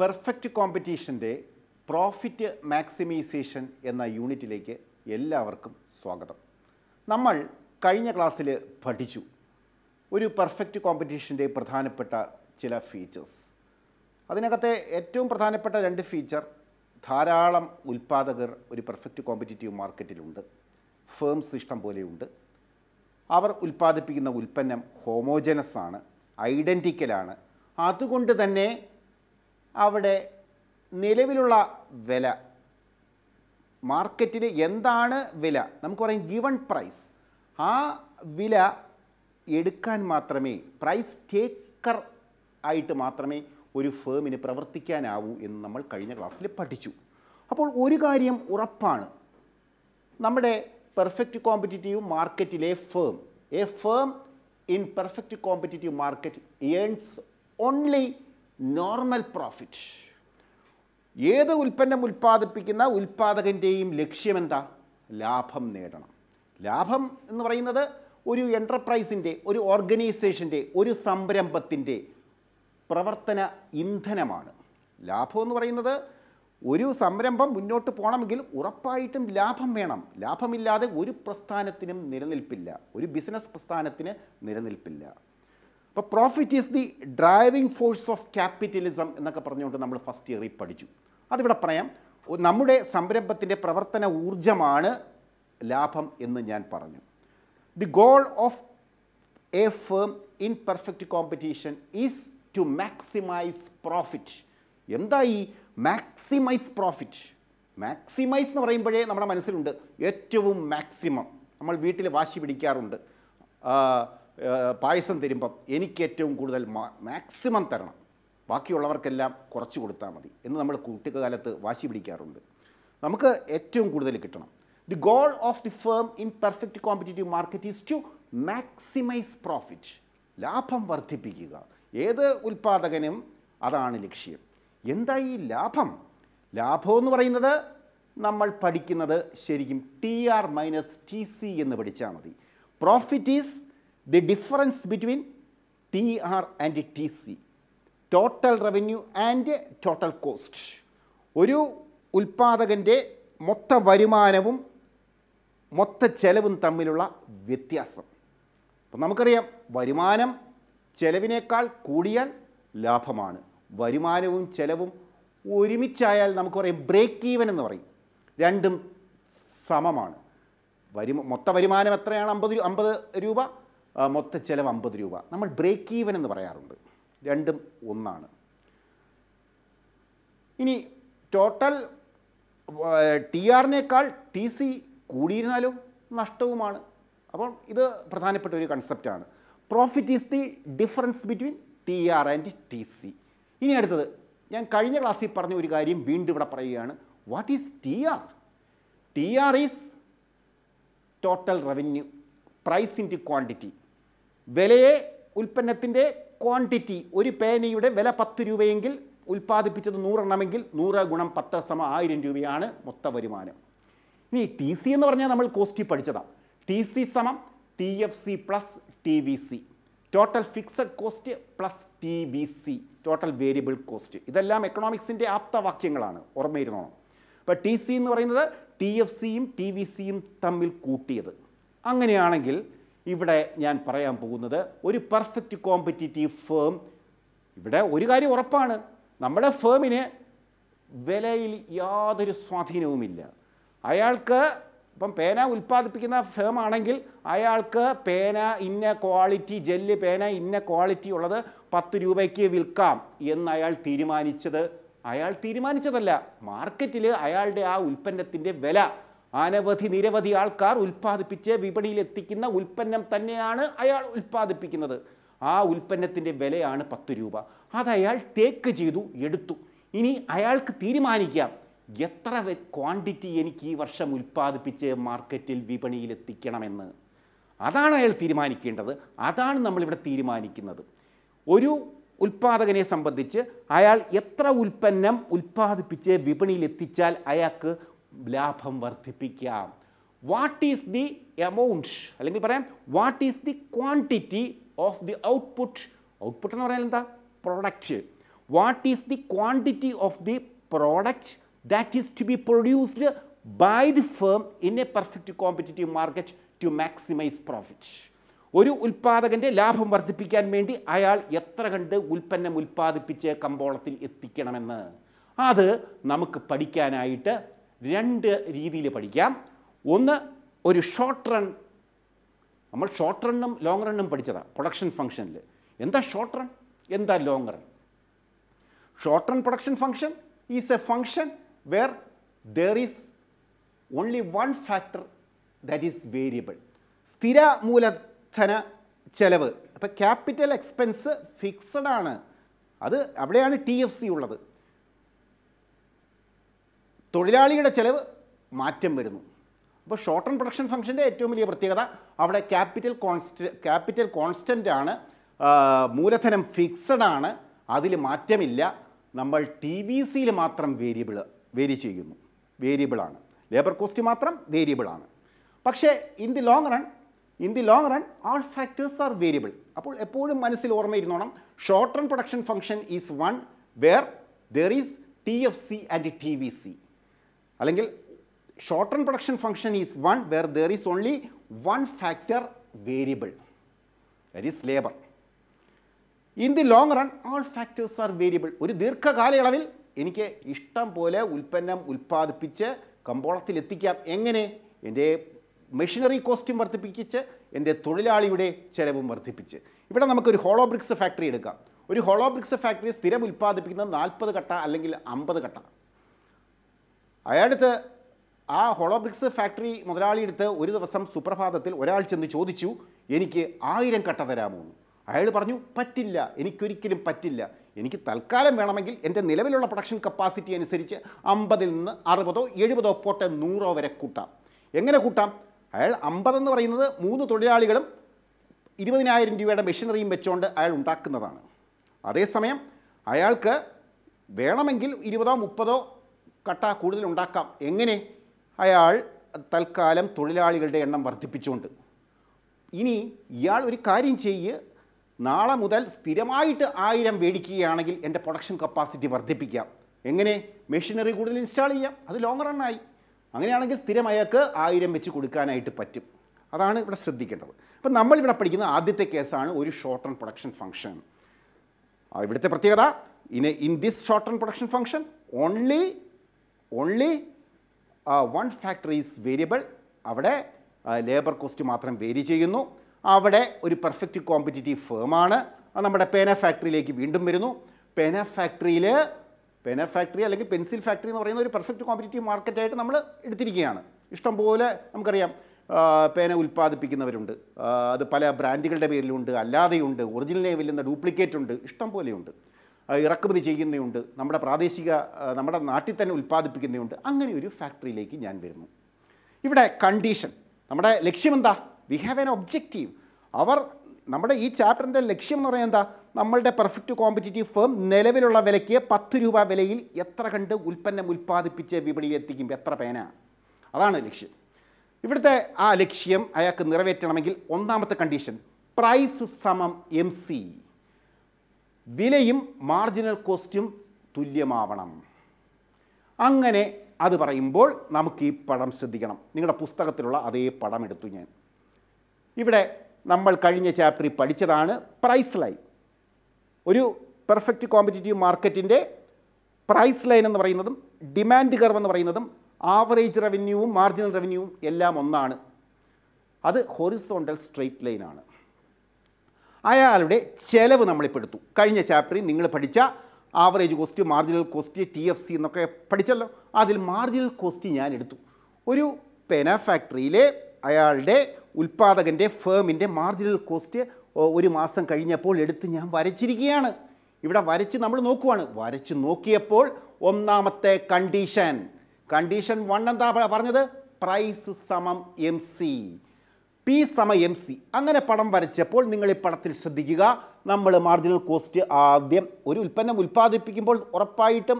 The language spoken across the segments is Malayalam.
പെർഫെക്റ്റ് കോമ്പറ്റീഷൻ്റെ പ്രോഫിറ്റ് മാക്സിമൈസേഷൻ എന്ന യൂണിറ്റിലേക്ക് എല്ലാവർക്കും സ്വാഗതം നമ്മൾ കഴിഞ്ഞ ക്ലാസ്സിൽ പഠിച്ചു ഒരു പെർഫെക്റ്റ് കോമ്പറ്റീഷൻ്റെ പ്രധാനപ്പെട്ട ചില ഫീച്ചേഴ്സ് അതിനകത്തെ ഏറ്റവും പ്രധാനപ്പെട്ട രണ്ട് ഫീച്ചർ ധാരാളം ഉൽപ്പാദകർ ഒരു പെർഫെക്റ്റ് കോമ്പറ്റീറ്റീവ് മാർക്കറ്റിലുണ്ട് ഫേംസ് ഇഷ്ടം പോലെയുണ്ട് അവർ ഉൽപ്പാദിപ്പിക്കുന്ന ഉൽപ്പന്നം ഹോമോജനസ് ആണ് ഐഡൻറ്റിക്കലാണ് അതുകൊണ്ട് തന്നെ അവിടെ നിലവിലുള്ള വില മാർക്കറ്റിന് എന്താണ് വില നമുക്ക് പറയും ഗിവൺ പ്രൈസ് ആ വില എടുക്കാൻ മാത്രമേ പ്രൈസ് ടേക്കർ ആയിട്ട് മാത്രമേ ഒരു ഫേമിന് പ്രവർത്തിക്കാനാവൂ എന്ന് നമ്മൾ കഴിഞ്ഞ ക്ലാസ്സിൽ പഠിച്ചു അപ്പോൾ ഒരു കാര്യം ഉറപ്പാണ് നമ്മുടെ പെർഫെക്റ്റ് കോമ്പറ്റിറ്റീവ് മാർക്കറ്റിലെ firm a firm in perfect competitive market earns only normal profit ഏത് ഉൽപ്പന്നം ഉൽപ്പാദിപ്പിക്കുന്ന ഉൽപ്പാദകൻ്റെയും ലക്ഷ്യം എന്താ ലാഭം നേടണം ലാഭം എന്ന് പറയുന്നത് ഒരു എൻ്റർപ്രൈസിൻ്റെ ഒരു ഓർഗനൈസേഷൻ്റെ ഒരു സംരംഭത്തിൻ്റെ പ്രവർത്തന ഇന്ധനമാണ് ലാഭം എന്ന് പറയുന്നത് ഒരു സംരംഭം മുന്നോട്ട് പോകണമെങ്കിൽ ഉറപ്പായിട്ടും ലാഭം വേണം ലാഭമില്ലാതെ ഒരു പ്രസ്ഥാനത്തിനും നിലനിൽപ്പില്ല ഒരു ബിസിനസ് പ്രസ്ഥാനത്തിന് നിലനിൽപ്പില്ല അപ്പോൾ profit is the driving force of capitalism എന്നൊക്കെ പറഞ്ഞുകൊണ്ട് നമ്മൾ ഫസ്റ്റ് ഇയറിൽ പഠിച്ചു അതിവിടെ പറയാം നമ്മുടെ സംരംഭത്തിൻ്റെ പ്രവർത്തന ഊർജമാണ് ലാഭം എന്ന് ഞാൻ പറഞ്ഞു the goal of a firm in perfect competition is to maximise profit എന്താ ഈ മാക്സിമൈസ് പ്രോഫിറ്റ് മാക്സിമൈസ് എന്ന് പറയുമ്പോഴേ നമ്മുടെ മനസ്സിലുണ്ട് ഏറ്റവും മാക്സിമം നമ്മൾ വീട്ടിൽ വാശി പിടിക്കാറുണ്ട് പായസം തരുമ്പം എനിക്ക് ഏറ്റവും കൂടുതൽ മാക്സിമം തരണം ബാക്കിയുള്ളവർക്കെല്ലാം കുറച്ച് കൊടുത്താൽ മതി എന്ന് നമ്മൾ കുട്ടിക്കാലത്ത് വാശി പിടിക്കാറുണ്ട് നമുക്ക് ഏറ്റവും കൂടുതൽ കിട്ടണം the goal of the firm in perfect competitive market is to maximise profit ലാഭം വർദ്ധിപ്പിക്കുക ഏത് ഉൽപ്പാദകനും അതാണ് ലക്ഷ്യം എന്താ ഈ ലാഭം ലാഭം എന്ന് പറയുന്നത് നമ്മൾ പഠിക്കുന്നത് ശരിക്കും T R minus T C എന്ന് പഠിച്ചാൽ മതി profit is the difference between TR and TC, total revenue and total cost. ഒരു ഉൽപ്പാദകൻ്റെ മൊത്ത വരുമാനവും മൊത്ത ചെലവും തമ്മിലുള്ള വ്യത്യാസം അപ്പം നമുക്കറിയാം വരുമാനം ചെലവിനേക്കാൾ കൂടിയാൽ ലാഭമാണ് വരുമാനവും ചെലവും ഒരുമിച്ചായാൽ നമുക്ക് പറയും ബ്രേക്ക് ഈവൻ എന്ന് പറയും രണ്ടും സമമാണ് വരു മൊത്ത വരുമാനം എത്രയാണ് അമ്പത് അമ്പത് രൂപ മൊത്ത ചിലവ് അമ്പത് രൂപ നമ്മൾ ബ്രേക്ക് ഈവൻ എന്ന് പറയാറുണ്ട് രണ്ടും ഒന്നാണ് ഇനി ടോട്ടൽ ടി ആറിനേക്കാൾ ടി സി കൂടിയിരുന്നാലും നഷ്ടവുമാണ് അപ്പം ഇത് പ്രധാനപ്പെട്ട ഒരു കൺസെപ്റ്റാണ് profit is the difference between T R and T C ഇനി അടുത്തത് ഞാൻ കഴിഞ്ഞ ക്ലാസ്സിൽ പറഞ്ഞ ഒരു കാര്യം വീണ്ടും ഇവിടെ പറയുകയാണ് what is T R T R is total revenue price into quantity വിലയെ ഉൽപ്പന്നത്തിൻ്റെ ക്വാണ്ടിറ്റി ഒരു പേനയുടെ വില പത്ത് രൂപയെങ്കിൽ ഉൽപ്പാദിപ്പിച്ചത് നൂറെണ്ണമെങ്കിൽ നൂറ് ഗുണം പത്ത് സമ ആയിരം രൂപയാണ് മൊത്ത വരുമാനം ഇനി ടി സി എന്ന് പറഞ്ഞാൽ നമ്മൾ കോസ്റ്റി പഠിച്ചതാണ് ടി സി സമം T F C plus T V C total fixed cost plus T V C total variable cost ഇതെല്ലാം എക്കണോമിക്സിൻ്റെ ആപ്തവാക്യങ്ങളാണ് ഓർമ്മയിരുന്നോണം അപ്പോൾ ടി സി എന്ന് പറയുന്നത് ടി എഫ് സിയും ടി വി സിയും തമ്മിൽ കൂട്ടിയത് അങ്ങനെയാണെങ്കിൽ ഇവിടെ ഞാൻ പറയാൻ പോകുന്നത് ഒരു പെർഫെക്റ്റ് കോമ്പറ്റീറ്റീവ് ഫേം ഇവിടെ ഒരു കാര്യം ഉറപ്പാണ് നമ്മുടെ ഫേമിന് വിലയിൽ യാതൊരു സ്വാധീനവുമില്ല അയാൾക്ക് ഇപ്പം പേന ഉൽപ്പാദിപ്പിക്കുന്ന ആണെങ്കിൽ അയാൾക്ക് പേന ഇന്ന ക്വാളിറ്റി ജെല്ല് പേന ഇന്ന ക്വാളിറ്റി ഉള്ളത് പത്ത് രൂപയ്ക്ക് വിൽക്കാം എന്ന് അയാൾ തീരുമാനിച്ചത് അയാൾ തീരുമാനിച്ചതല്ല മാർക്കറ്റിൽ അയാളുടെ ആ ഉൽപ്പന്നത്തിൻ്റെ വില അനവധി നിരവധി ആൾക്കാർ ഉൽപ്പാദിപ്പിച്ച് വിപണിയിൽ എത്തിക്കുന്ന ഉൽപ്പന്നം തന്നെയാണ് അയാൾ ഉൽപ്പാദിപ്പിക്കുന്നത് ആ ഉൽപ്പന്നത്തിൻ്റെ വിലയാണ് പത്ത് രൂപ അതയാൾ ടേക്ക് തേക്ക് ചെയ്തു എടുത്തു ഇനി അയാൾക്ക് തീരുമാനിക്കാം എത്ര ക്വാണ്ടിറ്റി എനിക്ക് ഈ വർഷം ഉൽപ്പാദിപ്പിച്ച് മാർക്കറ്റിൽ വിപണിയിൽ എത്തിക്കണമെന്ന് അതാണ് അയാൾ തീരുമാനിക്കേണ്ടത് അതാണ് നമ്മളിവിടെ തീരുമാനിക്കുന്നത് ഒരു ഉൽപ്പാദകനെ സംബന്ധിച്ച് അയാൾ എത്ര ഉൽപ്പന്നം ഉൽപ്പാദിപ്പിച്ച് വിപണിയിൽ എത്തിച്ചാൽ അയാൾക്ക് ലാഭം വർദ്ധിപ്പിക്കാം വാട്ട് ഈസ് ദി എമൗണ്ട് അല്ലെങ്കിൽ പറയാം what is the quantity of the output output എന്ന് പറഞ്ഞാൽ എന്താ product what is the quantity of the product that is to be produced by the firm in a perfect competitive market to maximise profit ഒരു ഉൽപ്പാദകൻ്റെ ലാഭം വർദ്ധിപ്പിക്കാൻ വേണ്ടി അയാൾ എത്ര കണ്ട് ഉൽപ്പന്നം ഉൽപ്പാദിപ്പിച്ച് കമ്പോളത്തിൽ എത്തിക്കണമെന്ന് അത് നമുക്ക് പഠിക്കാനായിട്ട് രണ്ട് രീതിയിൽ പഠിക്കാം ഒന്ന് ഒരു ഷോർട്ട് റൺ നമ്മൾ ഷോർട്ട് റണ്ണും ലോങ് റണ്ണും പഠിച്ചതാണ് പ്രൊഡക്ഷൻ ഫംഗ്ഷനിൽ എന്താ ഷോർട്ട് റൺ എന്താ long run short run production function is a function where there is only one factor that is variable സ്ഥിര മൂലധന ചെലവ് അപ്പോൾ ക്യാപിറ്റൽ എക്സ്പെൻസ് ഫിക്സഡ് ആണ് അത് അവിടെയാണ് ടി എഫ് സി ഉള്ളത് തൊഴിലാളിയുടെ ചെലവ് മാറ്റം വരുന്നു അപ്പോൾ ഷോർട്ട് ആൻഡ് പ്രൊഡക്ഷൻ ഫംഗ്ഷൻ്റെ ഏറ്റവും വലിയ പ്രത്യേകത അവിടെ ക്യാപിറ്റൽ കോൺസ്റ്റ് ക്യാപിറ്റൽ കോൺസ്റ്റൻ്റ് ആണ് മൂലധനം ഫിക്സഡ് ആണ് അതിൽ മാറ്റമില്ല നമ്മൾ ടി വി സിയിൽ മാത്രം വേരിയബിൾ വേരി ചെയ്യുന്നു വേരിയബിളാണ് ലേബർ കോസ്റ്റ് മാത്രം വേരിയബിളാണ് പക്ഷേ in the long run in the long run all factors are variable അപ്പോൾ എപ്പോഴും മനസ്സിൽ ഓർമ്മയിരുന്നോണം short run production function is one where there is T F C and T V C അല്ലെങ്കിൽ short run production function is one where there is only one factor variable that is labour in the long run all factors are variable ഒരു ദീർഘകാലയളവിൽ എനിക്ക് ഇഷ്ടം പോലെ ഉൽപ്പന്നം ഉൽപ്പാദിപ്പിച്ച് കമ്പോളത്തിൽ എത്തിക്കാം എങ്ങനെ എൻ്റെ മെഷീനറി കോസ്റ്റും വർദ്ധിപ്പിച്ച് എൻ്റെ തൊഴിലാളിയുടെ ചെലവും വർദ്ധിപ്പിച്ച് ഇവിടെ നമുക്കൊരു ഹോളോബ്രിക്സ് ഫാക്ടറി എടുക്കാം ഒരു ഹോളോബ്രിക്സ് ഫാക്ടറി സ്ഥിരം ഉൽപ്പാദിപ്പിക്കുന്നത് നാൽപ്പത് കട്ട അല്ലെങ്കിൽ അമ്പത് കട്ട അയാളടുത്ത് ആ ഹോളോബ്രിക്സ് ഫാക്ടറി മുതലാളിയെടുത്ത് ഒരു ദിവസം സുപ്രഭാതത്തിൽ ഒരാൾ ചെന്ന് ചോദിച്ചു എനിക്ക് ആയിരം കട്ട തരാമോ എന്ന് അയാൾ പറഞ്ഞു പറ്റില്ല എനിക്കൊരിക്കലും പറ്റില്ല എനിക്ക് തൽക്കാലം വേണമെങ്കിൽ എൻ്റെ നിലവിലുള്ള പ്രൊഡക്ഷൻ കപ്പാസിറ്റി അനുസരിച്ച് അമ്പതിൽ നിന്ന് അറുപതോ എഴുപതോ പോട്ടെ നൂറോ വരെ കൂട്ടാം എങ്ങനെ കൂട്ടാം അയാൾ അമ്പതെന്ന് പറയുന്നത് മൂന്ന് തൊഴിലാളികളും ഇരുപതിനായിരം രൂപയുടെ മെഷീനറിയും വെച്ചുകൊണ്ട് അയാൾ ഉണ്ടാക്കുന്നതാണ് അതേസമയം അയാൾക്ക് വേണമെങ്കിൽ ഇരുപതോ മുപ്പതോ കട്ട കൂടുതൽ ഉണ്ടാക്കാം എങ്ങനെ അയാൾ തൽക്കാലം തൊഴിലാളികളുടെ എണ്ണം വർദ്ധിപ്പിച്ചുകൊണ്ട് ഇനി ഇയാൾ ഒരു കാര്യം ചെയ്യുക നാളെ മുതൽ സ്ഥിരമായിട്ട് ആയിരം മേടിക്കുകയാണെങ്കിൽ എൻ്റെ പ്രൊഡക്ഷൻ കപ്പാസിറ്റി വർദ്ധിപ്പിക്കാം എങ്ങനെ മെഷീനറി കൂടുതൽ ഇൻസ്റ്റാൾ ചെയ്യാം അത് ലോങ് റണ്ണായി അങ്ങനെയാണെങ്കിൽ സ്ഥിരം അയാൾക്ക് ആയിരം വെച്ച് കൊടുക്കാനായിട്ട് പറ്റും അതാണ് ഇവിടെ ശ്രദ്ധിക്കേണ്ടത് അപ്പം നമ്മളിവിടെ പഠിക്കുന്ന ആദ്യത്തെ കേസാണ് ഒരു ഷോർട്ട് ടേൺ പ്രൊഡക്ഷൻ ഫംഗ്ഷൻ ഇവിടുത്തെ പ്രത്യേകത in in this short turn production function only only one factory is variable അവിടെ ലേബർ കോസ്റ്റ് മാത്രം വേരി ചെയ്യുന്നു അവിടെ ഒരു പെർഫെക്റ്റ് കോമ്പറ്റേറ്റീവ് ഫേമാണ് നമ്മുടെ പേന ഫാക്ടറിയിലേക്ക് വീണ്ടും വരുന്നു പേന ഫാക്ടറിയിൽ പേന ഫാക്ടറി അല്ലെങ്കിൽ പെൻസിൽ ഫാക്ടറി എന്ന് പറയുന്ന ഒരു പെർഫെക്റ്റ് കോമ്പറ്റേറ്റീവ് മാർക്കറ്റായിട്ട് നമ്മൾ എടുത്തിരിക്കുകയാണ് ഇഷ്ടംപോലെ നമുക്കറിയാം പേന ഉൽപ്പാദിപ്പിക്കുന്നവരുണ്ട് അത് പല ബ്രാൻഡുകളുടെ പേരിലുണ്ട് അല്ലാതെയുണ്ട് ഒറിജിനൽ നെയ്വിൽ നിന്ന് ഡ്യൂപ്ലിക്കേറ്റ് ഉണ്ട് ഇഷ്ടം പോലെയുണ്ട് ഇറക്കുമതി ചെയ്യുന്നയുണ്ട് നമ്മുടെ പ്രാദേശിക നമ്മുടെ നാട്ടിൽ തന്നെ ഉൽപ്പാദിപ്പിക്കുന്നയുണ്ട് അങ്ങനെ ഒരു ഫാക്ടറിയിലേക്ക് ഞാൻ വരുന്നു ഇവിടെ കണ്ടീഷൻ നമ്മുടെ ലക്ഷ്യമെന്താ we have an objective our നമ്മുടെ ഈ ചാപ്റ്ററിൻ്റെ ലക്ഷ്യം എന്ന് പറയുന്നത് എന്താ നമ്മളുടെ പെർഫെക്റ്റ് കോമ്പറ്റേറ്റീവ് ഫേം നിലവിലുള്ള വിലയ്ക്ക് പത്ത് രൂപ വിലയിൽ എത്ര കണ്ട് ഉൽപ്പന്നം ഉൽപ്പാദിപ്പിച്ച് വിപണിയിൽ എത്തിക്കും എത്ര പേന അതാണ് ലക്ഷ്യം ഇവിടുത്തെ ആ ലക്ഷ്യം അയാൾക്ക് നിറവേറ്റണമെങ്കിൽ ഒന്നാമത്തെ കണ്ടീഷൻ പ്രൈസ് സമം എം സി വിലയും മാർജിനൽ കോസ്റ്റും തുല്യമാവണം അങ്ങനെ അത് പറയുമ്പോൾ നമുക്ക് ഈ പടം ശ്രദ്ധിക്കണം നിങ്ങളുടെ പുസ്തകത്തിലുള്ള അതേ പടം എടുത്തു ഞാൻ ഇവിടെ നമ്മൾ കഴിഞ്ഞ ചാപ്റ്ററിൽ പഠിച്ചതാണ് പ്രൈസ് ലൈൻ ഒരു പെർഫെക്റ്റ് കോമ്പറ്റേറ്റീവ് മാർക്കറ്റിൻ്റെ പ്രൈസ് ലൈൻ എന്ന് പറയുന്നതും ഡിമാൻഡ് കർവ് എന്ന് പറയുന്നതും ആവറേജ് റവന്യൂവും മാർജിനൽ റവന്യൂവും എല്ലാം ഒന്നാണ് അത് ഹൊറിസോണ്ടൽ സ്ട്രെയിറ്റ് ലൈനാണ് അയാളുടെ ചെലവ് നമ്മളിപ്പെടുത്തു കഴിഞ്ഞ ചാപ്റ്ററിൽ നിങ്ങൾ പഠിച്ച average cost marginal cost T F C എന്നൊക്കെ പഠിച്ചല്ലോ അതിൽ മാർജിനൽ കോസ്റ്റ് ഞാൻ എടുത്തു ഒരു പെന ഫാക്ടറിയിലെ അയാളുടെ ഉൽപ്പാദകൻ്റെ ഫേമിൻ്റെ മാർജിനൽ കോസ്റ്റ് ഒരു മാസം കഴിഞ്ഞപ്പോൾ എടുത്ത് ഞാൻ വരച്ചിരിക്കുകയാണ് ഇവിടെ വരച്ച് നമ്മൾ നോക്കുവാണ് വരച്ച് നോക്കിയപ്പോൾ ഒന്നാമത്തെ കണ്ടീഷൻ കണ്ടീഷൻ വൺ എന്താ പറഞ്ഞത് പ്രൈസ് സമം എം സി പി സമ എം സി അങ്ങനെ പടം വരച്ചപ്പോൾ നിങ്ങൾ ഈ പടത്തിൽ ശ്രദ്ധിക്കുക നമ്മൾ മാർജിനൽ കോസ്റ്റ് ആദ്യം ഒരു ഉൽപ്പന്നം ഉൽപ്പാദിപ്പിക്കുമ്പോൾ ഉറപ്പായിട്ടും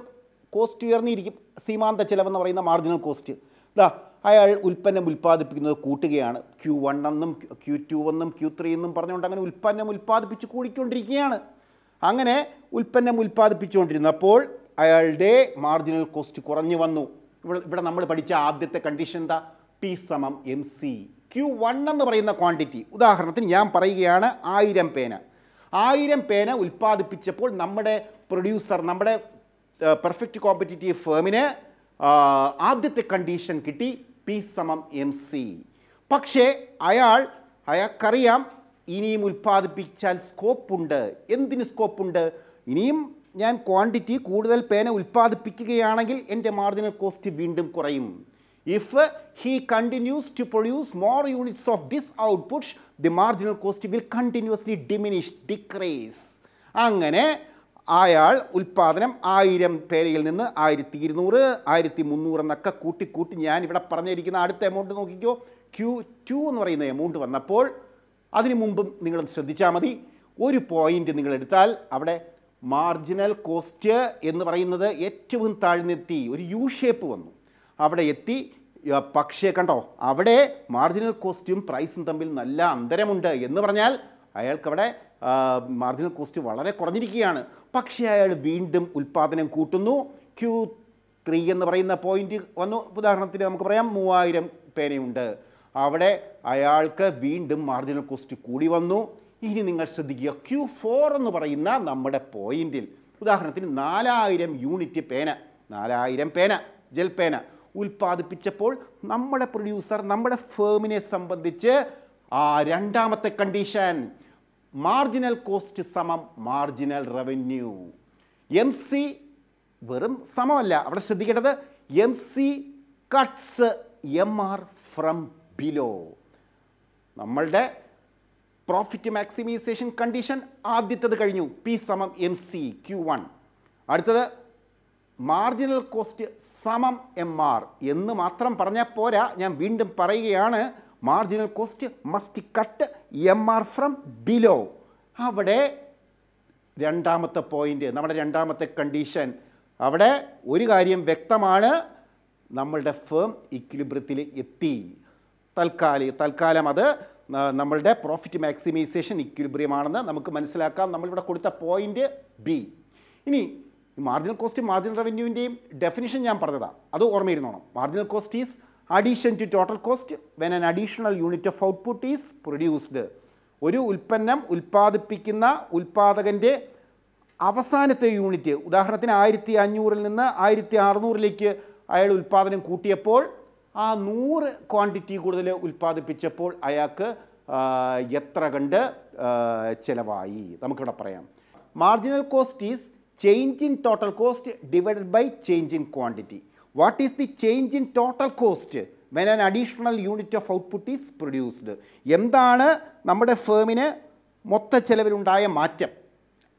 കോസ്റ്റ് ഉയർന്നിരിക്കും സീമാന്ത ചിലവെന്ന് പറയുന്ന മാർജിനൽ കോസ്റ്റ് ഇതാ അയാൾ ഉൽപ്പന്നം ഉൽപ്പാദിപ്പിക്കുന്നത് കൂട്ടുകയാണ് ക്യൂ വൺ എന്നും ക്യൂ ടു എന്നും ക്യൂ ത്രീ എന്നും പറഞ്ഞുകൊണ്ട് അങ്ങനെ ഉൽപ്പന്നം ഉൽപ്പാദിപ്പിച്ച് കൂടിക്കൊണ്ടിരിക്കുകയാണ് അങ്ങനെ ഉൽപ്പന്നം ഉൽപ്പാദിപ്പിച്ചുകൊണ്ടിരുന്നപ്പോൾ അയാളുടെ മാർജിനൽ കോസ്റ്റ് കുറഞ്ഞു വന്നു ഇവിടെ ഇവിടെ നമ്മൾ പഠിച്ച ആദ്യത്തെ കണ്ടീഷൻ എന്താ പി സമം എം സി ക്യൂ വൺ എന്ന് പറയുന്ന ക്വാണ്ടിറ്റി ഉദാഹരണത്തിന് ഞാൻ പറയുകയാണ് ആയിരം പേന ആയിരം പേന ഉൽപ്പാദിപ്പിച്ചപ്പോൾ നമ്മുടെ പ്രൊഡ്യൂസർ നമ്മുടെ പെർഫെക്റ്റ് കോമ്പറ്റീറ്റീവ് ഫേമിന് ആദ്യത്തെ കണ്ടീഷൻ കിട്ടി പി സമം എം സി പക്ഷേ അയാൾ അയാൾക്കറിയാം ഇനിയും ഉൽപ്പാദിപ്പിച്ചാൽ സ്കോപ്പുണ്ട് എന്തിന് സ്കോപ്പുണ്ട് ഇനിയും ഞാൻ ക്വാണ്ടിറ്റി കൂടുതൽ പേന ഉൽപ്പാദിപ്പിക്കുകയാണെങ്കിൽ എൻ്റെ മാർജിനൽ കോസ്റ്റ് വീണ്ടും കുറയും If he continues to produce more units of this output, the marginal cost will continuously diminish, decrease. അങ്ങനെ അയാൾ ഉൽപ്പാദനം ആയിരം പേരയിൽ നിന്ന് ആയിരത്തി ഇരുന്നൂറ് ആയിരത്തി മുന്നൂറ് എന്നൊക്കെ കൂട്ടിക്കൂട്ടി ഞാൻ ഇവിടെ പറഞ്ഞിരിക്കുന്ന അടുത്ത എമൗണ്ട് നോക്കിക്കോ ക്യൂ ടു എന്ന് പറയുന്ന എമൗണ്ട് വന്നപ്പോൾ അതിനു മുമ്പും നിങ്ങൾ ശ്രദ്ധിച്ചാൽ മതി ഒരു പോയിന്റ് നിങ്ങൾ എടുത്താൽ അവിടെ മാർജിനൽ കോസ്റ്റ് എന്ന് പറയുന്നത് ഏറ്റവും താഴ്ന്നെത്തി ഒരു യു ഷേപ്പ് വന്നു അവിടെ എത്തി പക്ഷേ കണ്ടോ അവിടെ മാർജിനൽ കോസ്റ്റും പ്രൈസും തമ്മിൽ നല്ല അന്തരമുണ്ട് എന്ന് പറഞ്ഞാൽ അയാൾക്കവിടെ മാർജിനൽ കോസ്റ്റ് വളരെ കുറഞ്ഞിരിക്കുകയാണ് പക്ഷേ അയാൾ വീണ്ടും ഉൽപ്പാദനം കൂട്ടുന്നു ക്യൂ ത്രീ എന്ന് പറയുന്ന പോയിന്റ് വന്നു ഉദാഹരണത്തിന് നമുക്ക് പറയാം മൂവായിരം പേനയുണ്ട് അവിടെ അയാൾക്ക് വീണ്ടും മാർജിനൽ കോസ്റ്റ് കൂടി വന്നു ഇനി നിങ്ങൾ ശ്രദ്ധിക്കുക ക്യൂ ഫോർ എന്ന് പറയുന്ന നമ്മുടെ പോയിന്റിൽ ഉദാഹരണത്തിന് നാലായിരം യൂണിറ്റ് പേന നാലായിരം പേന ജെൽ പേന ഉൽപ്പാദിപ്പിച്ചപ്പോൾ നമ്മുടെ പ്രൊഡ്യൂസർ നമ്മുടെ ഫേമിനെ സംബന്ധിച്ച് ആ രണ്ടാമത്തെ കണ്ടീഷൻ മാർജിനൽ കോസ്റ്റ് സമം മാർജിനൽ റവന്യൂ എം സി വെറും സമമല്ല അവിടെ ശ്രദ്ധിക്കേണ്ടത് M C cuts M R from below നമ്മളുടെ പ്രോഫിറ്റ് മാക്സിമൈസേഷൻ കണ്ടീഷൻ ആദ്യത്തത് കഴിഞ്ഞു പി സമം എം സി ക്യു വൺ അടുത്തത് മാർജിനൽ കോസ്റ്റ് സമം എം ആർ എന്ന് മാത്രം പറഞ്ഞാൽ പോരാ ഞാൻ വീണ്ടും പറയുകയാണ് marginal cost must cut M R from below അവിടെ രണ്ടാമത്തെ പോയിൻ്റ് നമ്മുടെ രണ്ടാമത്തെ കണ്ടീഷൻ അവിടെ ഒരു കാര്യം വ്യക്തമാണ് നമ്മളുടെ ഫേം ഇക്വിലിബ്രത്തിൽ എത്തി തൽക്കാലം തൽക്കാലം അത് നമ്മളുടെ പ്രോഫിറ്റ് മാക്സിമൈസേഷൻ ഇക്വിലിബ്രിയമാണെന്ന് നമുക്ക് മനസ്സിലാക്കാം നമ്മളിവിടെ കൊടുത്ത പോയിൻ്റ് ബി ഇനി ഈ മാർജിനൽ കോസ്റ്റ് മാർജിനൽ റവന്യൂവിൻ്റെയും ഡെഫിനിഷൻ ഞാൻ പറഞ്ഞതാണ് അത് ഓർമ്മയിരുന്നോണം marginal cost is addition to total cost when an additional unit of output is produced ഒരു ഉൽപ്പന്നം ഉൽപ്പാദിപ്പിക്കുന്ന ഉൽപ്പാദകൻ്റെ അവസാനത്തെ യൂണിറ്റ് ഉദാഹരണത്തിന് ആയിരത്തി അഞ്ഞൂറിൽ നിന്ന് ആയിരത്തി അറുന്നൂറിലേക്ക് അയാൾ ഉൽപ്പാദനം കൂട്ടിയപ്പോൾ ആ നൂറ് ക്വാണ്ടിറ്റി കൂടുതൽ ഉൽപ്പാദിപ്പിച്ചപ്പോൾ അയാൾക്ക് എത്ര കണ്ട് ചിലവായി നമുക്കിവിടെ പറയാം marginal cost is change in total cost divided by change in quantity. What is the change in total cost when an additional unit of output is produced? എന്താണ് നമ്മുടെ ഫേമിന് മൊത്ത ചെലവിലുണ്ടായ മാറ്റം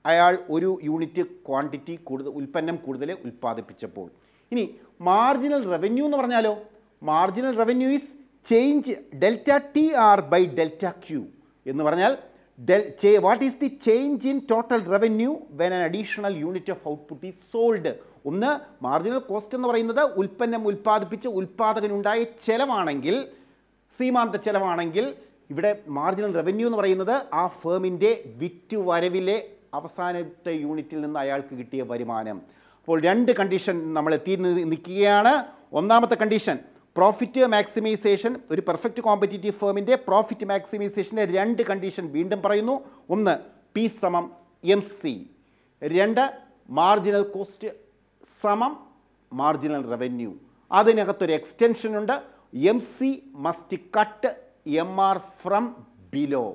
അയാൾ ഒരു യൂണിറ്റ് ക്വാണ്ടിറ്റി കൂടുതൽ ഉൽപ്പന്നം കൂടുതൽ ഉൽപ്പാദിപ്പിച്ചപ്പോൾ ഇനി മാർജിനൽ റവന്യൂ എന്ന് പറഞ്ഞാലോ marginal revenue is change delta T R by delta Q എന്ന് പറഞ്ഞാൽ what is the change in total revenue when an additional unit of output is sold ഒന്ന് മാർജിനൽ കോസ്റ്റ് എന്ന് പറയുന്നത് ഉൽപ്പന്നം ഉൽപ്പാദിപ്പിച്ച് ഉൽപ്പാദകനുണ്ടായ ചെലവാണെങ്കിൽ സീമാന്ത ചെലവാണെങ്കിൽ ഇവിടെ മാർജിനൽ റവന്യൂ എന്ന് പറയുന്നത് ആ ഫേമിൻ്റെ വിറ്റ് വരവിലെ അവസാനത്തെ യൂണിറ്റിൽ നിന്ന് അയാൾക്ക് കിട്ടിയ വരുമാനം അപ്പോൾ രണ്ട് കണ്ടീഷൻ നമ്മൾ എത്തി നിൽക്കുകയാണ് ഒന്നാമത്തെ കണ്ടീഷൻ പ്രോഫിറ്റ് മാക്സിമൈസേഷൻ ഒരു പെർഫെക്റ്റ് കോമ്പറ്റീറ്റീവ് ഫേമിൻ്റെ പ്രോഫിറ്റ് മാക്സിമൈസേഷൻ്റെ രണ്ട് കണ്ടീഷൻ വീണ്ടും പറയുന്നു ഒന്ന് പി സമം എം സി രണ്ട് മാർജിനൽ കോസ്റ്റ് സമം മാർജിനൽ റവന്യൂ അതിനകത്തൊരു എക്സ്റ്റൻഷൻ ഉണ്ട് M C must cut M R from below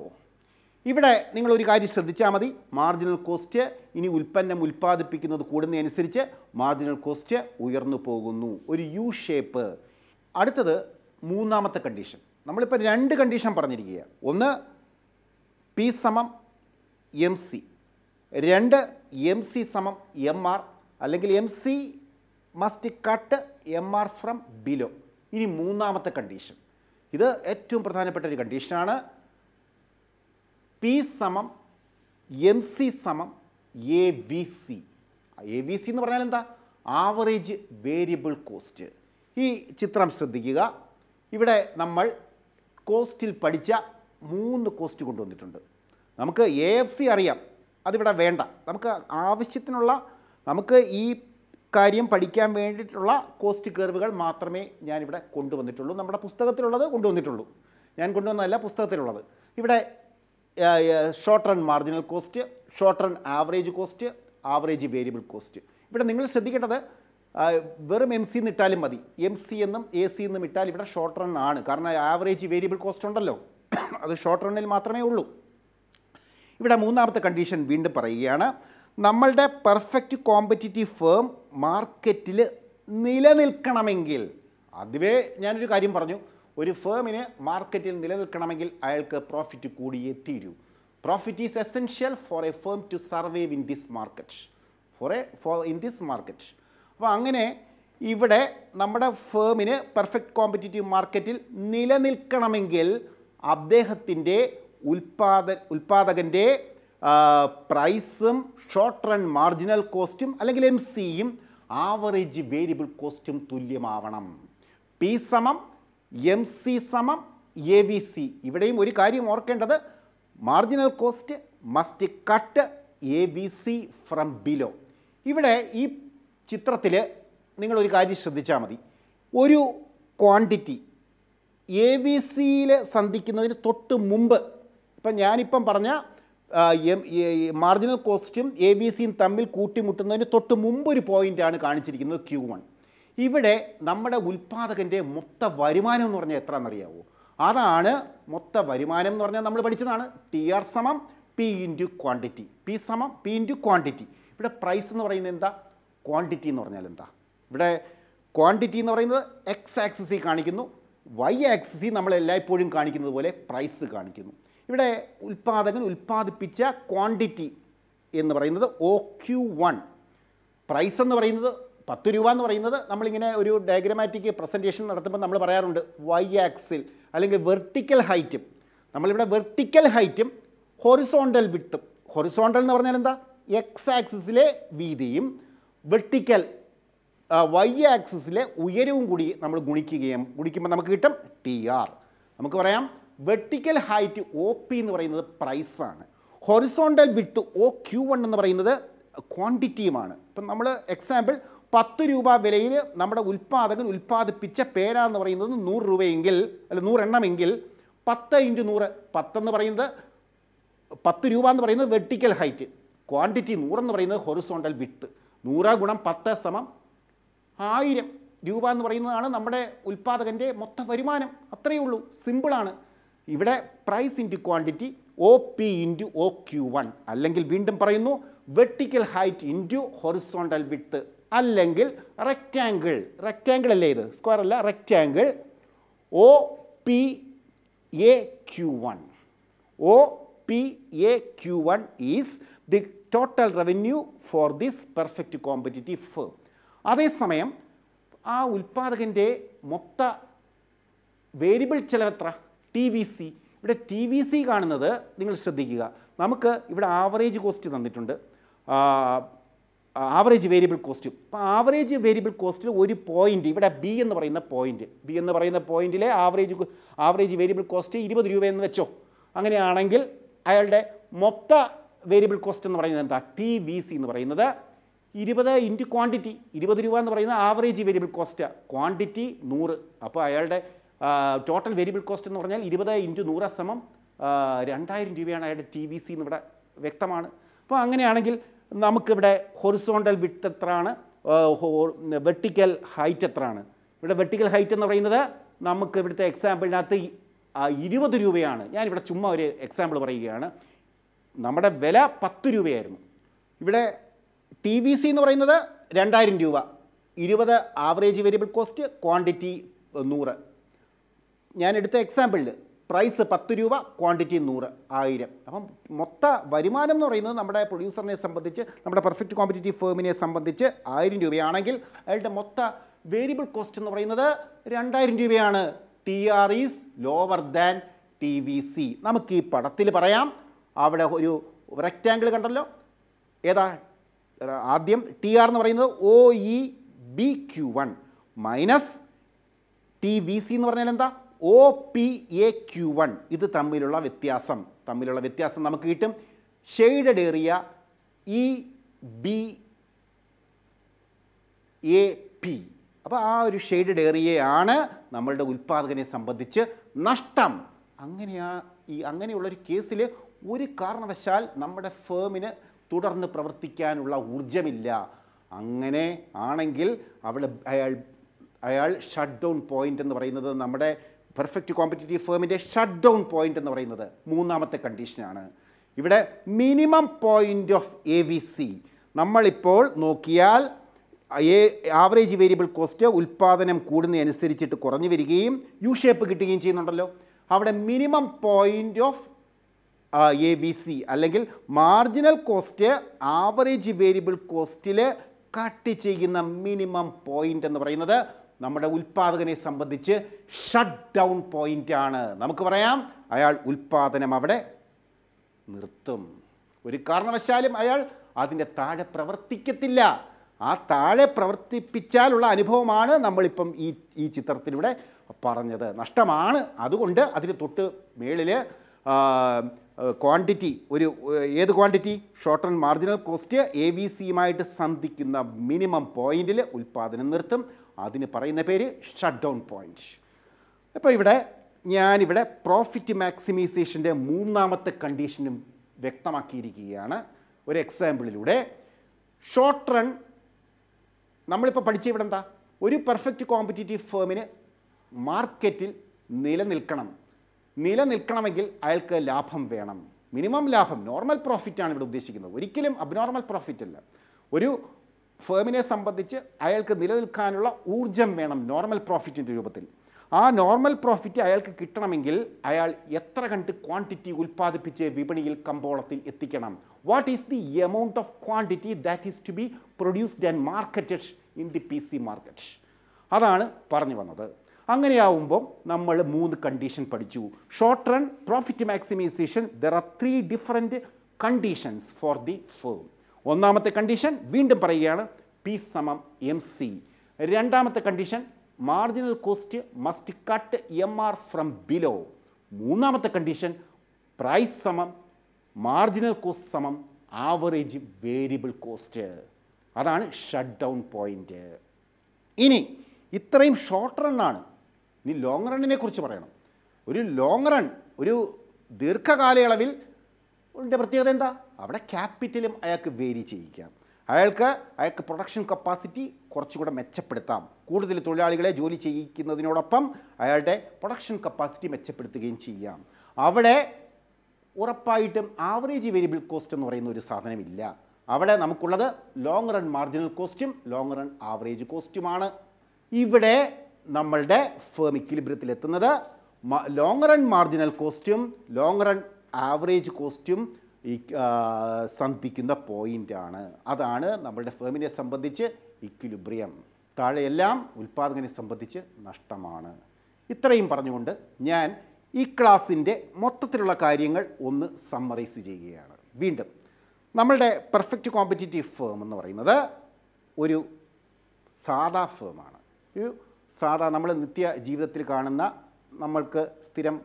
ഇവിടെ ഒരു കാര്യം ശ്രദ്ധിച്ചാൽ മതി മാർജിനൽ കോസ്റ്റ് ഇനി ഉൽപ്പന്നം ഉൽപ്പാദിപ്പിക്കുന്നത് കൂടുന്നതനുസരിച്ച് മാർജിനൽ കോസ്റ്റ് ഉയർന്നു പോകുന്നു ഒരു യു ഷേപ്പ് അടുത്തത് മൂന്നാമത്തെ കണ്ടീഷൻ നമ്മളിപ്പോൾ രണ്ട് കണ്ടീഷൻ പറഞ്ഞിരിക്കുക ഒന്ന് പി സമം എം സി രണ്ട് എം സി സമം എം ആർ അല്ലെങ്കിൽ M C must cut M R from below ഇനി മൂന്നാമത്തെ കണ്ടീഷൻ ഇത് ഏറ്റവും പ്രധാനപ്പെട്ട ഒരു കണ്ടീഷനാണ് പി സമം എം സി സമം A V C A V C എന്ന് പറഞ്ഞാൽ എന്താ ആവറേജ് വേരിയബിൾ കോസ്റ്റ് ഈ ചിത്രം ശ്രദ്ധിക്കുക ഇവിടെ നമ്മൾ കോസ്റ്റിൽ പഠിച്ച മൂന്ന് കോസ്റ്റ് കൊണ്ടുവന്നിട്ടുണ്ട് നമുക്ക് എ എഫ് സി അറിയാം അതിവിടെ വേണ്ട നമുക്ക് ആവശ്യത്തിനുള്ള നമുക്ക് ഈ കാര്യം പഠിക്കാൻ വേണ്ടിയിട്ടുള്ള കോസ്റ്റ് കർവുകൾ മാത്രമേ ഞാനിവിടെ കൊണ്ടുവന്നിട്ടുള്ളൂ നമ്മുടെ പുസ്തകത്തിലുള്ളത് കൊണ്ടുവന്നിട്ടുള്ളൂ ഞാൻ കൊണ്ടുവന്നതല്ല പുസ്തകത്തിലുള്ളത് ഇവിടെ short run marginal cost short run average cost average variable cost ഇവിടെ നിങ്ങൾ ശ്രദ്ധിക്കേണ്ടത് വെറും എം സി ഇട്ടാലും മതി എം സി എന്നും എ സി എന്നും ഇട്ടാൽ ഇവിടെ ഷോർട്ട് റൺ ആണ് കാരണം ആവറേജ് വേരിയബിൾ കോസ്റ്റ് ഉണ്ടല്ലോ അത് ഷോർട്ട് റണ്ണിൽ മാത്രമേ ഉള്ളൂ ഇവിടെ മൂന്നാമത്തെ കണ്ടീഷൻ വീണ്ടും പറയുകയാണ് നമ്മളുടെ പെർഫെക്റ്റ് കോമ്പറ്റിറ്റീവ് ഫേം മാർക്കറ്റിൽ നിലനിൽക്കണമെങ്കിൽ അതുവേ ഞാനൊരു കാര്യം പറഞ്ഞു ഒരു ഫേമിന് മാർക്കറ്റിൽ നിലനിൽക്കണമെങ്കിൽ അയാൾക്ക് പ്രോഫിറ്റ് കൂടിയേ തീരൂ profit is essential for a firm to survive in this market for a for in this market അപ്പോൾ അങ്ങനെ ഇവിടെ നമ്മുടെ ഫേമിന് പെർഫെക്റ്റ് കോമ്പറ്റേറ്റീവ് മാർക്കറ്റിൽ നിലനിൽക്കണമെങ്കിൽ അദ്ദേഹത്തിൻ്റെ ഉൽപാദ ഉൽപാദകൻ്റെ പ്രൈസും ഷോർട്ട് റൺ മാർജിനൽ കോസ്റ്റും അല്ലെങ്കിൽ എം സിയും ആവറേജ് വേരിയബിൾ കോസ്റ്റും തുല്യമാവണം പി സമം എം സി സമം എ വി സി ഇവിടെയും ഒരു കാര്യം ഓർക്കേണ്ടത് marginal cost must cut A B C from below ഇവിടെ ഈ ചിത്രത്തിൽ നിങ്ങളൊരു കാര്യം ശ്രദ്ധിച്ചാൽ മതി ഒരു ക്വാണ്ടിറ്റി എ ബി സിയിൽ സന്ധിക്കുന്നതിന് തൊട്ട് മുമ്പ് ഇപ്പം ഞാനിപ്പം പറഞ്ഞ മാർജിനൽ കോസ്റ്റും എ ബി സിയും തമ്മിൽ കൂട്ടിമുട്ടുന്നതിന് തൊട്ട് മുമ്പ് ഒരു പോയിൻ്റാണ് കാണിച്ചിരിക്കുന്നത് ക്യൂ വൺ ഇവിടെ നമ്മുടെ ഉൽപ്പാദകൻ്റെ മൊത്ത വരുമാനം എന്ന് പറഞ്ഞാൽ എത്ര എന്നറിയാവോ അതാണ് മൊത്ത വരുമാനം എന്ന് പറഞ്ഞാൽ നമ്മൾ പഠിച്ചതാണ് ടി ആർ സമം പി ഇൻറ്റു ക്വാണ്ടിറ്റി പി സമം പി ഇൻറ്റു ക്വാണ്ടിറ്റി ഇവിടെ പ്രൈസ് എന്ന് പറയുന്നത് എന്താ ക്വാണ്ടിറ്റി എന്ന് പറഞ്ഞാൽ എന്താ ഇവിടെ ക്വാണ്ടിറ്റി എന്ന് പറയുന്നത് എക്സ് ആക്സിസി കാണിക്കുന്നു വൈ ആക്സിസി നമ്മൾ എല്ലായ്പ്പോഴും കാണിക്കുന്നത് പോലെ പ്രൈസ് കാണിക്കുന്നു ഇവിടെ ഉൽപ്പാദകൻ ഉൽപ്പാദിപ്പിച്ച ക്വാണ്ടിറ്റി എന്ന് പറയുന്നത് ഒ ക്യു വൺ പ്രൈസ് എന്ന് പറയുന്നത് പത്ത് രൂപ എന്ന് പറയുന്നത് നമ്മളിങ്ങനെ ഒരു ഡയഗ്രമാറ്റിക് പ്രസൻറ്റേഷൻ നടത്തുമ്പോൾ നമ്മൾ പറയാറുണ്ട് വൈ ആക്സിൽ അല്ലെങ്കിൽ വെർട്ടിക്കൽ ഹൈറ്റും നമ്മളിവിടെ വെർട്ടിക്കൽ ഹൈറ്റും ഹൊറിസോണ്ടൽ വിട്ടും ഹൊറിസോണ്ടൽ എന്ന് പറഞ്ഞാൽ എന്താ എക്സ് ആക്സിസിലെ വീതിയും വെർട്ടിക്കൽ വൈ ആക്സിസിലെ ഉയരവും കൂടി നമ്മൾ ഗുണിക്കുകയും ഗുണിക്കുമ്പോൾ നമുക്ക് കിട്ടും ടി ആർ നമുക്ക് പറയാം വെർട്ടിക്കൽ ഹൈറ്റ് ഒ പി എന്ന് പറയുന്നത് പ്രൈസാണ് horizontal width O Q one എന്ന് പറയുന്നത് ക്വാണ്ടിറ്റിയുമാണ് ഇപ്പം നമ്മൾ എക്സാമ്പിൾ പത്ത് രൂപ വിലയിൽ നമ്മുടെ ഉൽപ്പാദകൻ ഉൽപ്പാദിപ്പിച്ച പേര എന്ന് പറയുന്നത് നൂറ് രൂപയെങ്കിൽ അല്ല നൂറെണ്ണമെങ്കിൽ പത്ത് ഇൻറ്റു നൂറ് പത്തെന്ന് പറയുന്നത് പത്ത് രൂപ എന്ന് പറയുന്നത് വെർട്ടിക്കൽ ഹൈറ്റ് ക്വാണ്ടിറ്റി നൂറെന്ന് പറയുന്നത് ഹൊറിസോണ്ടൽ വിത്ത് നൂറ് ഗുണം പത്ത് സമം ആയിരം രൂപ എന്ന് പറയുന്നതാണ് നമ്മുടെ ഉൽപ്പാദകൻ്റെ മൊത്ത വരുമാനം അത്രയേ ഉള്ളൂ സിമ്പിളാണ് ഇവിടെ price into quantity O P into O Q one അല്ലെങ്കിൽ വീണ്ടും പറയുന്നു vertical height into horizontal width അല്ലെങ്കിൽ റെക്റ്റാങ്കിൾ റെക്റ്റാങ്കിൾ അല്ലേ ഇത് സ്ക്വയർ അല്ല rectangle O P A Q one O P A Q one is the total revenue for this perfect competitive firm അതേസമയം ആ ഉൽപ്പാദകൻ്റെ മൊത്ത വേരിയബിൾ ചെലവെത്ര ടി വി സി ഇവിടെ ടി വി സി കാണുന്നത് നിങ്ങൾ ശ്രദ്ധിക്കുക നമുക്ക് ഇവിടെ ആവറേജ് കോസ്റ്റ് തന്നിട്ടുണ്ട് ആവറേജ് വേരിയബിൾ കോസ്റ്റ് അപ്പോൾ ആവറേജ് വേരിയബിൾ കോസ്റ്റിൽ ഒരു പോയിൻ്റ് ഇവിടെ ബി എന്ന് പറയുന്ന പോയിൻ്റ് ബി എന്ന് പറയുന്ന പോയിൻറ്റിലെ ആവറേജ് ആവറേജ് വേരിയബിൾ കോസ്റ്റ് ഇരുപത് രൂപയെന്ന് വെച്ചോ അങ്ങനെയാണെങ്കിൽ അയാളുടെ മൊത്ത വേരിയബിൾ കോസ്റ്റ് എന്ന് പറയുന്നത് എന്താ ടി വി സി എന്ന് പറയുന്നത് ഇരുപത് ഇൻറ്റു ക്വാണ്ടിറ്റി ഇരുപത് രൂപ എന്ന് പറയുന്നത് ആവറേജ് വേരിയബിൾ കോസ്റ്റ് ക്വാണ്ടിറ്റി നൂറ് അപ്പോൾ അയാളുടെ ടോട്ടൽ വേരിയബിൾ കോസ്റ്റ് എന്ന് പറഞ്ഞാൽ ഇരുപത് ഇൻറ്റു നൂറ് സമം രണ്ടായിരം രൂപയാണ് അയാളുടെ ടി വി സി ഇവിടെ വ്യക്തമാണ് അപ്പോൾ അങ്ങനെയാണെങ്കിൽ നമുക്കിവിടെ ഹൊറിസോണ്ടൽ വിട്ട് എത്രയാണ് വെർട്ടിക്കൽ ഹൈറ്റ് എത്രയാണ് ഇവിടെ വെർട്ടിക്കൽ ഹൈറ്റ് എന്ന് പറയുന്നത് നമുക്ക് ഇവിടുത്തെ എക്സാമ്പിളിനകത്ത് ഇരുപത് രൂപയാണ് ഞാനിവിടെ ചുമ്മാ ഒരു എക്സാമ്പിൾ പറയുകയാണ് നമ്മുടെ വില പത്ത് രൂപയായിരുന്നു ഇവിടെ ടി വി സി എന്ന് പറയുന്നത് രണ്ടായിരം രൂപ ഇരുപത് ആവറേജ് വേരിയബിൾ കോസ്റ്റ് ക്വാണ്ടിറ്റി നൂറ് ഞാൻ എടുത്ത എക്സാമ്പിളിൽ പ്രൈസ് പത്ത് രൂപ ക്വാണ്ടിറ്റി നൂറ് ആയിരം അപ്പം മൊത്ത വരുമാനം എന്ന് പറയുന്നത് നമ്മുടെ പ്രൊഡ്യൂസറിനെ സംബന്ധിച്ച് നമ്മുടെ പെർഫെക്റ്റ് കോമ്പറ്റേറ്റീവ് ഫേമിനെ സംബന്ധിച്ച് ആയിരം രൂപയാണെങ്കിൽ അയാളുടെ മൊത്ത വേരിയബിൾ കോസ്റ്റ് എന്ന് പറയുന്നത് രണ്ടായിരം രൂപയാണ് T R is lower than T V C നമുക്ക് ഈ പടത്തിൽ പറയാം അവിടെ ഒരു റെക്റ്റാങ്കിൾ കണ്ടല്ലോ ഏതാ ആദ്യം ടി ആർ എന്ന് പറയുന്നത് O E B Q one minus T B C എന്ന് പറഞ്ഞാൽ എന്താ O P A Q one ഇത് തമ്മിലുള്ള വ്യത്യാസം തമ്മിലുള്ള വ്യത്യാസം നമുക്ക് കിട്ടും ഷെയ്ഡഡ് ഏറിയ ഇ ബി എ പി അപ്പോൾ ആ ഒരു ഷെയ്ഡഡ് ഏറിയയാണ് നമ്മളുടെ ഉൽപ്പാദകനെ സംബന്ധിച്ച് നഷ്ടം അങ്ങനെയാ ഈ അങ്ങനെയുള്ളൊരു കേസിൽ ഒരു കാരണവശാൽ നമ്മുടെ ഫേമിന് തുടർന്ന് പ്രവർത്തിക്കാനുള്ള ഊർജമില്ല അങ്ങനെ ആണെങ്കിൽ അവൾ അയാൾ അയാൾ ഷട്ട് ഡൗൺ പോയിൻ്റ് എന്ന് പറയുന്നത് നമ്മുടെ പെർഫെക്റ്റ് കോമ്പറ്റേറ്റീവ് ഫേമിൻ്റെ ഷട്ട് ഡൗൺ പോയിൻ്റ് എന്ന് പറയുന്നത് മൂന്നാമത്തെ കണ്ടീഷനാണ് ഇവിടെ minimum point of A V C നമ്മളിപ്പോൾ നോക്കിയാൽ എ ആവറേജ് വേരിയബിൾ കോസ്റ്റ് ഉൽപ്പാദനം കൂടുന്നതനുസരിച്ചിട്ട് കുറഞ്ഞു വരികയും യു ഷേപ്പ് കിട്ടുകയും ചെയ്യുന്നുണ്ടല്ലോ അവിടെ minimum point of A B C അല്ലെങ്കിൽ മാർജിനൽ കോസ്റ്റ് ആവറേജ് വേരിയബിൾ കോസ്റ്റിൽ കട്ട് ചെയ്യുന്ന മിനിമം പോയിൻ്റ് എന്ന് പറയുന്നത് നമ്മുടെ ഉൽപ്പാദകനെ സംബന്ധിച്ച് ഷട്ട് ഡൗൺ പോയിൻ്റ് ആണ് നമുക്ക് പറയാം അയാൾ ഉൽപ്പാദനം അവിടെ നിർത്തും ഒരു കാരണവശാലും അയാൾ അതിൻ്റെ താഴെ പ്രവർത്തിക്കത്തില്ല ആ താഴെ പ്രവർത്തിപ്പിച്ചാലുള്ള അനുഭവമാണ് നമ്മളിപ്പം ഈ ഈ ചിത്രത്തിലൂടെ പറഞ്ഞത് നഷ്ടമാണ് അതുകൊണ്ട് അതിന് തൊട്ട് മേളിൽ ക്വാണ്ടിറ്റി ഒരു ഏത് quantity short and marginal cost A B സിയുമായിട്ട് സന്ധിക്കുന്ന മിനിമം പോയിന്റിൽ ഉൽപ്പാദനം നിർത്തും അതിന് പറയുന്ന പേര് ഷട്ട് ഡൗൺ പോയിന്റ് അപ്പോൾ ഇവിടെ ഞാനിവിടെ പ്രോഫിറ്റ് മാക്സിമൈസേഷൻ്റെ മൂന്നാമത്തെ കണ്ടീഷനും വ്യക്തമാക്കിയിരിക്കുകയാണ് ഒരു എക്സാമ്പിളിലൂടെ ഷോർട്ട് റൺ നമ്മളിപ്പോൾ പഠിച്ച ഇവിടെ എന്താ ഒരു പെർഫെക്റ്റ് കോമ്പറ്റീറ്റീവ് ഫേമിന് മാർക്കറ്റിൽ നിലനിൽക്കണം നിലനിൽക്കണമെങ്കിൽ അയാൾക്ക് ലാഭം വേണം മിനിമം ലാഭം നോർമൽ പ്രോഫിറ്റാണ് ഇവിടെ ഉദ്ദേശിക്കുന്നത് ഒരിക്കലും അബ്നോർമൽ പ്രോഫിറ്റ് അല്ല ഒരു ഫേമിനെ സംബന്ധിച്ച് അയാൾക്ക് നിലനിൽക്കാനുള്ള ഊർജം വേണം നോർമൽ പ്രോഫിറ്റിൻ്റെ രൂപത്തിൽ ആ നോർമൽ പ്രോഫിറ്റ് അയാൾക്ക് കിട്ടണമെങ്കിൽ അയാൾ എത്ര കണ്ട് ക്വാണ്ടിറ്റി ഉൽപ്പാദിപ്പിച്ച് വിപണിയിൽ കമ്പോളത്തിൽ എത്തിക്കണം what is the amount of quantity that is to be produced and marketed in the P C market അതാണ് പറഞ്ഞു വന്നത് അങ്ങനെയാവുമ്പോൾ നമ്മൾ മൂന്ന് കണ്ടീഷൻ പഠിച്ചു short run profit maximisation there are three different conditions for the firm ഒന്നാമത്തെ കണ്ടീഷൻ വീണ്ടും പറയുകയാണ് പി സമം എം സി രണ്ടാമത്തെ condition marginal cost must cut M R from below മൂന്നാമത്തെ കണ്ടീഷൻ പ്രൈസ് സമം മാർജിനൽ കോസ്റ്റ് സമം ആവറേജ് വേരിയബിൾ കോസ്റ്റ് അതാണ് ഷട്ട് ഡൗൺ പോയിൻ്റ് ഇനി ഇത്രയും ഷോർട്ട് റണ്ണാണ് ഇനി ലോങ് റണ്ണിനെ കുറിച്ച് പറയണം ഒരു ലോങ് റൺ ഒരു ദീർഘകാലയളവിൽ പ്രത്യേകത എന്താ അവിടെ ക്യാപിറ്റലും അയാൾക്ക് വേരി ചെയ്യിക്കാം അയാൾക്ക് അയാൾക്ക് പ്രൊഡക്ഷൻ കപ്പാസിറ്റി കുറച്ചുകൂടെ മെച്ചപ്പെടുത്താം കൂടുതൽ തൊഴിലാളികളെ ജോലി ചെയ്യിക്കുന്നതിനോടൊപ്പം അയാളുടെ പ്രൊഡക്ഷൻ കപ്പാസിറ്റി മെച്ചപ്പെടുത്തുകയും ചെയ്യാം അവിടെ ഉറപ്പായിട്ടും ആവറേജ് വേരിയബിൾ കോസ്റ്റ് എന്ന് പറയുന്ന ഒരു സാധനമില്ല അവിടെ നമുക്കുള്ളത് ലോങ് റൺ മാർജിനൽ കോസ്റ്റും ലോങ് റൺ ആവറേജ് കോസ്റ്റുമാണ് ഇവിടെ നമ്മളുടെ ഫേം എത്തുന്നത് ലോങ് റൺ മാർജിനൽ കോസ്റ്റും ലോങ് റൺ ആവറേജ് കോസ്റ്റും ഈ സന്ധിക്കുന്ന പോയിൻ്റാണ് അതാണ് നമ്മളുടെ ഫേമിനെ സംബന്ധിച്ച് ഇക്വിലിബ്രിയം താഴെയെല്ലാം ഉൽപ്പാദകനെ സംബന്ധിച്ച് നഷ്ടമാണ് ഇത്രയും പറഞ്ഞുകൊണ്ട് ഞാൻ ഈ ക്ലാസ്സിൻ്റെ മൊത്തത്തിലുള്ള കാര്യങ്ങൾ ഒന്ന് സമ്മറൈസ് ചെയ്യുകയാണ് വീണ്ടും നമ്മളുടെ പെർഫെക്റ്റ് കോമ്പറ്റീറ്റീവ് ഫേം എന്ന് പറയുന്നത് ഒരു സാധാ ഫേമാണ് ഒരു സാധാ നമ്മൾ നിത്യ ജീവിതത്തിൽ കാണുന്ന നമ്മൾക്ക് സ്ഥിരം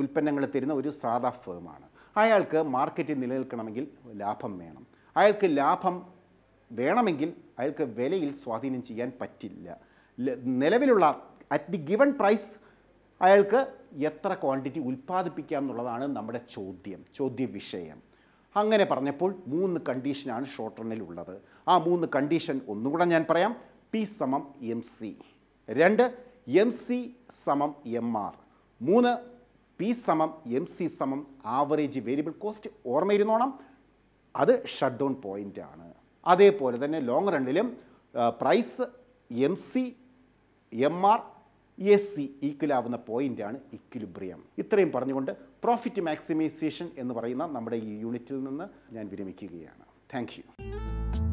ഉൽപ്പന്നങ്ങൾ തരുന്ന ഒരു സാധാ ഫേമാണ് അയാൾക്ക് മാർക്കറ്റിൽ നിലനിൽക്കണമെങ്കിൽ ലാഭം വേണം അയാൾക്ക് ലാഭം വേണമെങ്കിൽ അയാൾക്ക് വിലയിൽ സ്വാധീനം ചെയ്യാൻ പറ്റില്ല നിലവിലുള്ള അറ്റ് ദി ഗിവൺ പ്രൈസ് അയാൾക്ക് എത്ര ക്വാണ്ടിറ്റി ഉൽപ്പാദിപ്പിക്കാം എന്നുള്ളതാണ് നമ്മുടെ ചോദ്യം ചോദ്യ വിഷയം അങ്ങനെ പറഞ്ഞപ്പോൾ മൂന്ന് കണ്ടീഷനാണ് ഷോർട്ട് റണ്ണിലുള്ളത് ആ മൂന്ന് കണ്ടീഷൻ ഒന്നുകൂടെ ഞാൻ പറയാം പി സമം എം സി രണ്ട് എം സി സമം എം ആർ മൂന്ന് പി സമം എം സി സമം ആവറേജ് വേരിയബിൾ കോസ്റ്റ് ഓർമ്മയിരുന്നോണം അത് ഷട്ട് ഡൗൺ പോയിൻ്റ് ആണ് അതേപോലെ തന്നെ ലോങ് റണ്ണിലും price M C M R S C equal ആവുന്ന പോയിൻ്റാണ് ഇക്വിലിബ്രിയം ഇത്രയും പറഞ്ഞുകൊണ്ട് പ്രോഫിറ്റ് മാക്സിമൈസേഷൻ എന്ന് പറയുന്ന നമ്മുടെ ഈ യൂണിറ്റിൽ നിന്ന് ഞാൻ വിരമിക്കുകയാണ് താങ്ക്